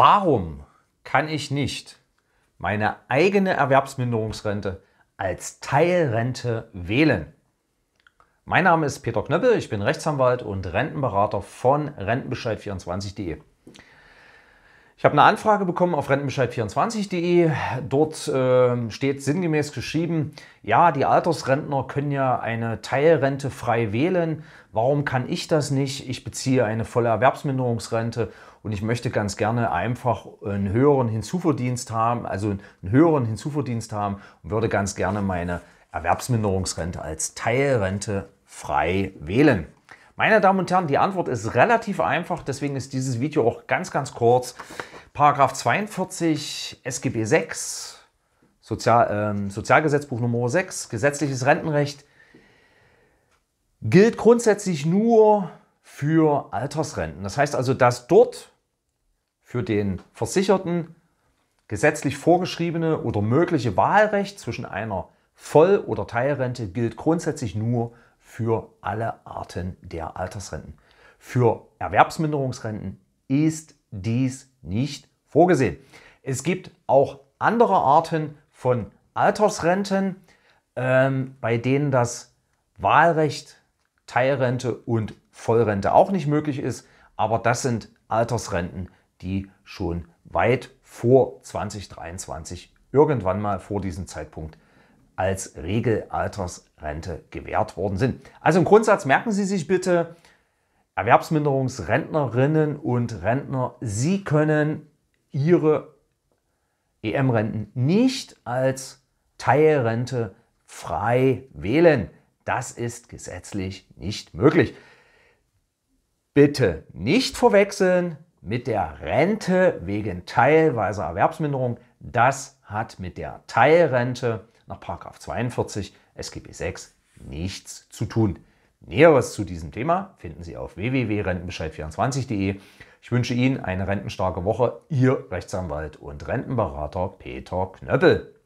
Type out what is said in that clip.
Warum kann ich nicht meine eigene Erwerbsminderungsrente als Teilrente wählen? Mein Name ist Peter Knöppel, ich bin Rechtsanwalt und Rentenberater von Rentenbescheid24.de. Ich habe eine Anfrage bekommen auf rentenbescheid24.de. Dort äh, steht sinngemäß geschrieben, ja, die Altersrentner können ja eine Teilrente frei wählen. Warum kann ich das nicht? Ich beziehe eine volle Erwerbsminderungsrente und ich möchte ganz gerne einfach einen höheren Hinzuverdienst haben, also einen höheren Hinzuverdienst haben und würde ganz gerne meine Erwerbsminderungsrente als Teilrente frei wählen. Meine Damen und Herren, die Antwort ist relativ einfach, deswegen ist dieses Video auch ganz, ganz kurz. Paragraph 42 SGB 6, Sozial, ähm, Sozialgesetzbuch Nummer 6, gesetzliches Rentenrecht, gilt grundsätzlich nur für Altersrenten. Das heißt also, dass dort für den Versicherten gesetzlich vorgeschriebene oder mögliche Wahlrecht zwischen einer Voll- oder Teilrente gilt grundsätzlich nur für für alle Arten der Altersrenten. Für Erwerbsminderungsrenten ist dies nicht vorgesehen. Es gibt auch andere Arten von Altersrenten, ähm, bei denen das Wahlrecht, Teilrente und Vollrente auch nicht möglich ist. Aber das sind Altersrenten, die schon weit vor 2023 irgendwann mal vor diesem Zeitpunkt als Regelaltersrente gewährt worden sind. Also im Grundsatz merken Sie sich bitte, Erwerbsminderungsrentnerinnen und Rentner, Sie können Ihre EM-Renten nicht als Teilrente frei wählen. Das ist gesetzlich nicht möglich. Bitte nicht verwechseln mit der Rente wegen teilweiser Erwerbsminderung. Das hat mit der Teilrente nach 42 SGB VI nichts zu tun. Näheres zu diesem Thema finden Sie auf www.rentenbescheid24.de. Ich wünsche Ihnen eine rentenstarke Woche. Ihr Rechtsanwalt und Rentenberater Peter Knöppel.